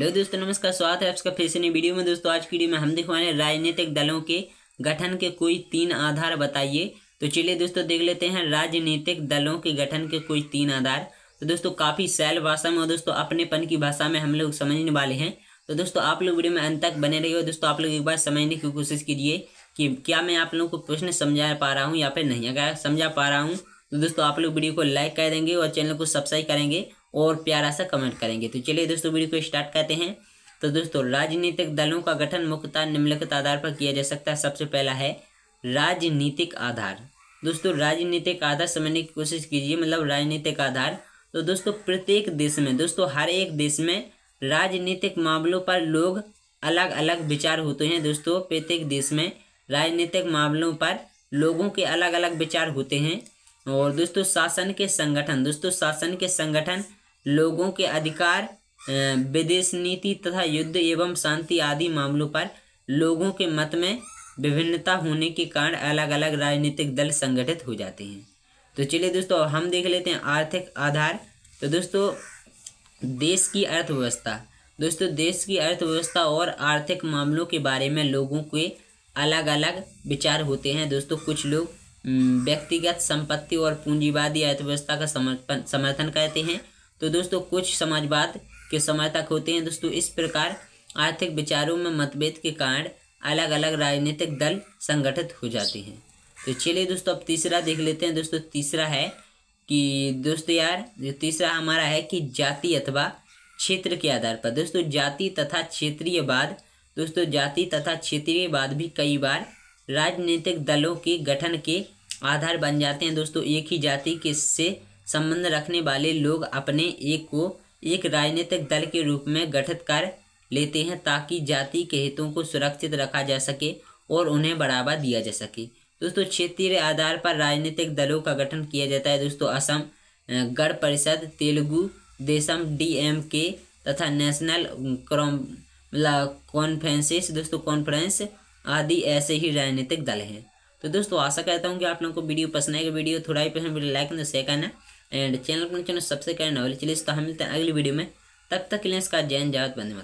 hello दोस्तों नमस्कार स्वागत है आपका फिर से नई वीडियो में दोस्तों आज की वीडियो में हम दिखवाने राजनीतिक दलों के गठन के कोई तीन आधार बताइए तो चलिए दोस्तों देख लेते हैं राजनीतिक दलों के गठन के कोई तीन आधार तो दोस्तों काफ़ी सैल भाषा में और दोस्तों अपनेपन की भाषा में हम लोग समझने वाले हैं तो दोस्तों आप लोग वीडियो में अंत तक बने रहिए और दोस्तों आप लोग एक बार समझने की कोशिश कीजिए कि क्या मैं आप लोगों को प्रश्न समझा पा रहा हूँ या फिर नहीं अगर समझा पा रहा हूँ तो दोस्तों आप लोग वीडियो को लाइक कर देंगे और चैनल को सब्सक्राइब करेंगे और प्यारा सा कमेंट करेंगे तो चलिए दोस्तों वीडियो को स्टार्ट करते हैं तो दोस्तों राजनीतिक दलों का गठन मुख्यतः निम्नलिखित आधार पर किया जा सकता है सबसे पहला है राजनीतिक आधार दोस्तों राजनीतिक आधार समझने की कोशिश कीजिए मतलब राजनीतिक आधार तो दोस्तों प्रत्येक देश में दोस्तों हर एक देश में राजनीतिक मामलों पर लोग अलग अलग विचार होते हैं दोस्तों प्रत्येक देश में राजनीतिक मामलों पर लोगों के अलग अलग विचार होते हैं और दोस्तों शासन के संगठन दोस्तों शासन के संगठन लोगों के अधिकार विदेश नीति तथा युद्ध एवं शांति आदि मामलों पर लोगों के मत में विभिन्नता होने के कारण अलग अलग राजनीतिक दल संगठित हो जाते हैं तो चलिए दोस्तों हम देख लेते हैं आर्थिक आधार तो दोस्तों देश की अर्थव्यवस्था दोस्तों देश की अर्थव्यवस्था और आर्थिक मामलों के बारे में लोगों के अलग अलग विचार होते हैं दोस्तों कुछ लोग व्यक्तिगत संपत्ति और पूंजीवादी अर्थव्यवस्था का समर्थन समर्थन करते हैं तो दोस्तों कुछ समाजवाद के समय तक होते हैं दोस्तों इस प्रकार आर्थिक विचारों में मतभेद के कारण अलग अलग राजनीतिक दल संगठित हो जाते हैं तो चलिए दोस्तों अब तीसरा देख लेते हैं दोस्तों तीसरा है कि दोस्तों यार जो तीसरा हमारा है कि जाति अथवा क्षेत्र के आधार पर दोस्तों जाति तथा क्षेत्रीय बाद दोस्तों जाति तथा क्षेत्रीय बाद भी कई बार राजनीतिक दलों के गठन के आधार बन जाते हैं दोस्तों एक ही जाति के से संबंध रखने वाले लोग अपने एक को एक राजनीतिक दल के रूप में गठित कर लेते हैं ताकि जाति के हितों को सुरक्षित रखा जा सके और उन्हें बढ़ावा दिया जा सके दोस्तों क्षेत्रीय आधार पर राजनीतिक दलों का गठन किया जाता है दोस्तों असम गण परिषद तेलुगु देशम डीएमके तथा नेशनल कॉन्फ्रेंसिस दोस्तों कॉन्फ्रेंस आदि ऐसे ही राजनीतिक दल हैं तो दोस्तों आशा करता हूँ कि आप लोगों को वीडियो पसंद आएगा वीडियो थोड़ा ही पसंद वीडियो लाइक शेयर करना एंड चैनल पर चैनल सब्सक्राइब करना चलिए तो हम मिलते हैं अगली वीडियो में तब तक के लिए इसका जैन जात बंद